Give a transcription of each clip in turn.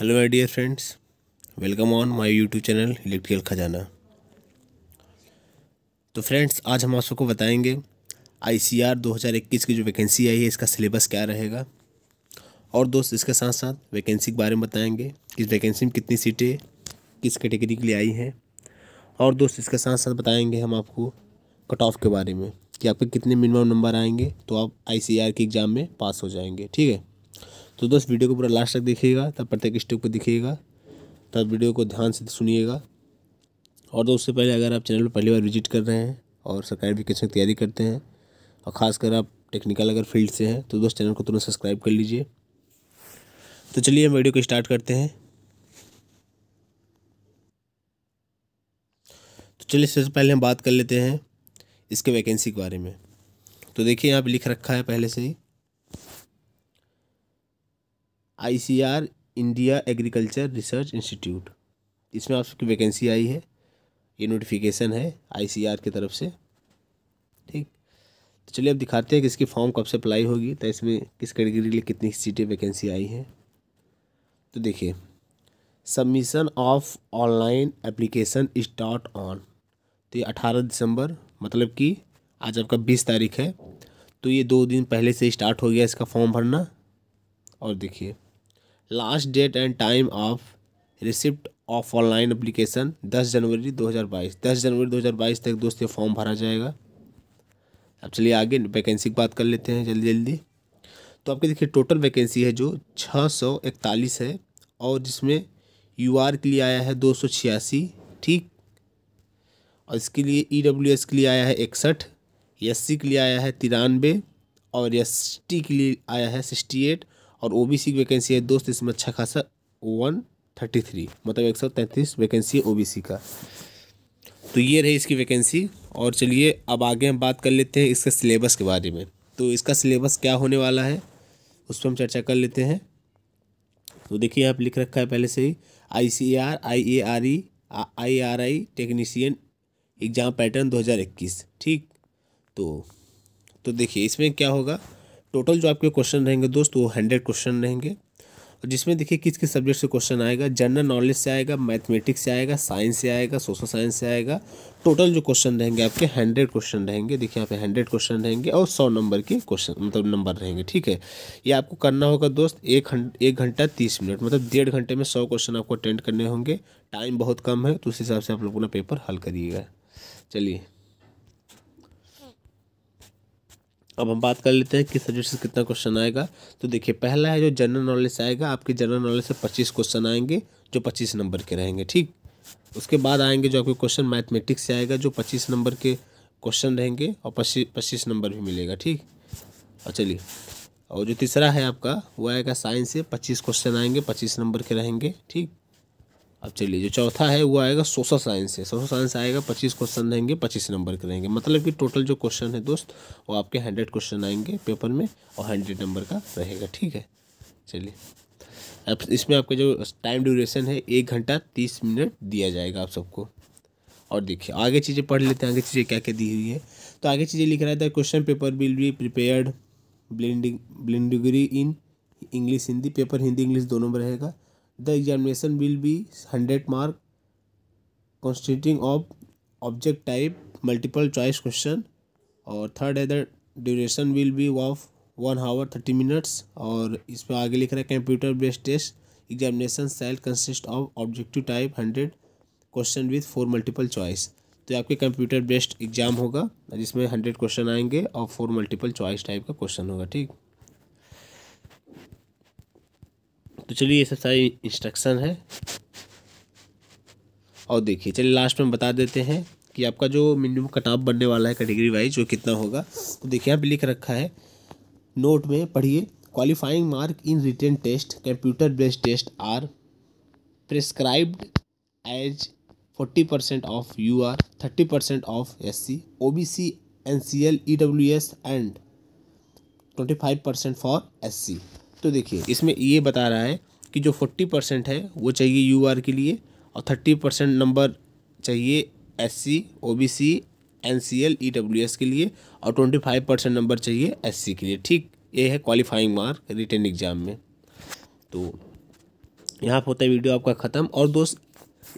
hello my dear friends welcome on my YouTube channel electrical खजाना तो friends आज हम आप सबको बताएंगे आईसीआर 2021 की जो वैकेंसी आई है इसका सिलेबस क्या रहेगा और दोस्त इसके साथ साथ वैकेंसी के बारे में बताएंगे इस वैकेंसी में कितनी सीटें किस कैटेगरी के लिए आई हैं और दोस्त इसके साथ साथ बताएँगे हम आपको कट ऑफ के बारे में कि आपके कितने मिनिमम नंबर आएंगे तो आप आई की एग्ज़ाम में पास हो जाएंगे ठीक है तो दोस्त वीडियो को पूरा लास्ट तक देखिएगा तब प्रत्येक स्टेप को देखिएगा तब वीडियो को ध्यान से सुनिएगा और दोस्त पहले अगर आप चैनल पर पहली बार विजिट कर रहे हैं और सरकारी वेकेशन की तैयारी करते हैं और ख़ासकर आप टेक्निकल अगर फील्ड से हैं तो दोस्त चैनल को तुरंत सब्सक्राइब कर लीजिए तो चलिए हम वीडियो को स्टार्ट करते हैं तो चलिए सबसे पहले हम बात कर लेते हैं इसके वैकेंसी के बारे में तो देखिए यहाँ पे लिख रखा है पहले से ही ICR India agriculture research institute इसमें आपकी वैकेंसी आई है ये नोटिफिकेशन है आईसीआर की तरफ से ठीक तो चलिए अब दिखाते हैं कि इसकी फॉर्म कब से अप्लाई होगी तो इसमें किस कैटेगरी के लिए कितनी सीटें वैकेंसी आई हैं तो देखिए submission of online application start on तो ये अठारह दिसंबर मतलब कि आज आपका बीस तारीख है तो ये दो दिन पहले से स्टार्ट हो गया इसका फॉर्म भरना और देखिए last date and time of receipt of online application दस जनवरी दो हज़ार बाईस दस जनवरी दो हज़ार बाईस तक दोस्त ये फॉर्म भरा जाएगा अब चलिए आगे वैकेंसी की बात कर लेते हैं जल्दी जल्दी तो आपकी देखिए टोटल वैकेंसी है जो छः सौ इकतालीस है और जिसमें यू आर के लिए आया है दो सौ छियासी ठीक और इसके लिए ई डब्ल्यू एस के लिए आया है इकसठ एस सी के लिए आया है तिरानवे और एस टी के लिए आया है सिक्सटी एट और ओ की वैकेंसी है दोस्त इसमें अच्छा खासा वन थर्टी थ्री मतलब एक सौ तैंतीस वैकेंसी है ओबीसी का तो ये रही इसकी वैकेंसी और चलिए अब आगे हम बात कर लेते हैं इसके सिलेबस के बारे में तो इसका सिलेबस क्या होने वाला है उस पर हम चर्चा कर लेते हैं तो देखिए आप लिख रखा है पहले से ही I C R I A R E I R I technician exam pattern 2021 ठीक तो तो देखिए इसमें क्या होगा टोटल जो आपके क्वेश्चन रहेंगे दोस्त वो हंड्रेड क्वेश्चन रहेंगे और जिसमें देखिए किस किस सब्जेक्ट से क्वेश्चन आएगा जनरल नॉलेज से आएगा मैथमेटिक्स से आएगा साइंस से आएगा सोशल साइंस से आएगा टोटल जो क्वेश्चन रहेंगे आपके हंड्रेड क्वेश्चन रहेंगे देखिए यहाँ पे हंड्रेड क्वेश्चन रहेंगे और सौ नंबर के क्वेश्चन मतलब नंबर रहेंगे ठीक है ये आपको करना होगा दोस्त एक एक घंटा तीस मिनट मतलब डेढ़ घंटे में सौ क्वेश्चन आपको अटेंड करने होंगे टाइम बहुत कम है तो उस हिसाब से आप लोग अपना पेपर हल करिएगा चलिए अब हम बात कर लेते हैं किस सब्जेक्ट से कितना क्वेश्चन आएगा तो देखिए पहला है जो जनरल नॉलेज से आएगा आपके जनरल नॉलेज से पच्चीस क्वेश्चन आएंगे जो पच्चीस नंबर के रहेंगे ठीक उसके बाद आएंगे जो आपके क्वेश्चन मैथमेटिक्स से आएगा जो पच्चीस नंबर के क्वेश्चन रहेंगे और पच्चीस पच्चीस नंबर भी मिलेगा ठीक और चलिए और जो तीसरा है आपका वो आएगा साइंस से पच्चीस क्वेश्चन आएंगे पच्चीस नंबर के रहेंगे ठीक अब चलिए जो चौथा है वो आएगा सोशल साइंस से सोशल साइंस आएगा पच्चीस क्वेश्चन रहेंगे पच्चीस नंबर के रहेंगे मतलब कि टोटल जो क्वेश्चन है दोस्त वो आपके हंड्रेड क्वेश्चन आएंगे पेपर में और हंड्रेड नंबर का रहेगा ठीक है चलिए अब इसमें आपका जो टाइम ड्यूरेशन है एक घंटा तीस मिनट दिया जाएगा आप सबको और देखिए आगे चीज़ें पढ़ लेते हैं आगे चीज़ें क्या क्या दी हुई है तो आगे चीज़ें लिख रहा था question paper will be prepared blending bilingually in English Hindi paper Hindi English दोनों में रहेगा the examination will be hundred mark consisting of object type multiple choice question और थर्ड है the duration will be of one hour thirty minutes और इस पर आगे लिख रहा है computer based test examination shall consist of objective type hundred question with four multiple choice तो आपके कंप्यूटर बेस्ड एग्जाम होगा जिसमें हंड्रेड क्वेश्चन आएंगे और फोर मल्टीपल चॉइस टाइप का क्वेश्चन होगा ठीक तो चलिए ये सब सारी इंस्ट्रक्शन है और देखिए चलिए लास्ट में बता देते हैं कि आपका जो मिनिमम कट ऑफ बनने वाला है कैटेगरी वाइज वो कितना होगा तो देखिए यहाँ पर लिख रखा है नोट में पढ़िए qualifying mark in written test computer based test are prescribed as forty percent of U R thirty percent of S C O B C N C L E W S and twenty five percent for S C तो देखिए इसमें ये बता रहा है कि जो forty percent है वो चाहिए यू आर के लिए और थर्टी परसेंट नंबर चाहिए S C O B C N C L E W S के लिए और ट्वेंटी फाइव परसेंट नंबर चाहिए एस सी के लिए ठीक ये है क्वालिफाइंग मार्क रिटर्न एग्ज़ाम में तो यहाँ पर होता है वीडियो आपका ख़त्म और दोस्त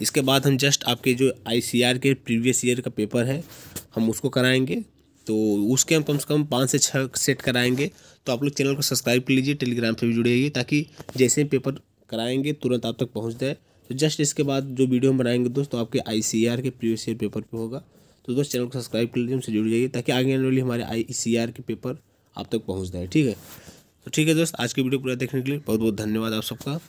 इसके बाद हम जस्ट आपके जो आई सी आर के प्रीवियस ईयर का पेपर है हम उसको कराएंगे तो उसके हम कम से कम पाँच से छः सेट कराएंगे तो आप लोग चैनल को सब्सक्राइब कर लीजिए टेलीग्राम पर भी जुड़े रहिए ताकि जैसे ही पेपर कराएंगे तुरंत आप तक पहुँच जाए तो जस्ट इसके बाद जो वीडियो हम बनाएंगे दोस्त तो आपके आई e के प्रीवियस ईयर पेपर पर पे होगा तो दोस्त चैनल को सब्सक्राइब कर लीजिए हमसे जुड़ जाइए ताकि आगे आने वाली हमारे आई e के पेपर आप तक पहुँच जाए ठीक है तो ठीक है दोस्त आज की वीडियो पूरा देखने के लिए बहुत बहुत धन्यवाद आप सबका